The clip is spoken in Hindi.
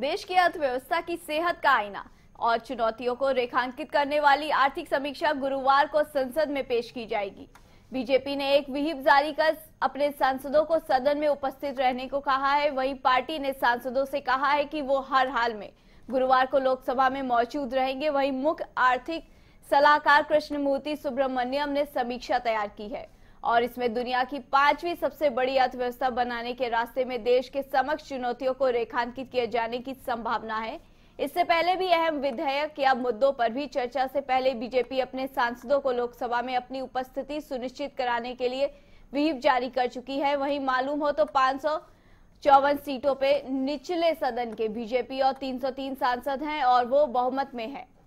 देश की अर्थव्यवस्था की सेहत का आईना और चुनौतियों को रेखांकित करने वाली आर्थिक समीक्षा गुरुवार को संसद में पेश की जाएगी बीजेपी ने एक विहिप जारी कर अपने सांसदों को सदन में उपस्थित रहने को कहा है वहीं पार्टी ने सांसदों से कहा है कि वो हर हाल में गुरुवार को लोकसभा में मौजूद रहेंगे वहीं मुख्य आर्थिक सलाहकार कृष्णमूर्ति सुब्रमण्यम ने समीक्षा तैयार की है और इसमें दुनिया की पांचवी सबसे बड़ी अर्थव्यवस्था बनाने के रास्ते में देश के समक्ष चुनौतियों को रेखांकित किए जाने की संभावना है इससे पहले भी अहम विधेयक या मुद्दों पर भी चर्चा से पहले बीजेपी अपने सांसदों को लोकसभा में अपनी उपस्थिति सुनिश्चित कराने के लिए व्हीप जारी कर चुकी है वहीं मालूम हो तो पांच चौवन सीटों पे निचले सदन के बीजेपी और 303 सांसद हैं और वो बहुमत में है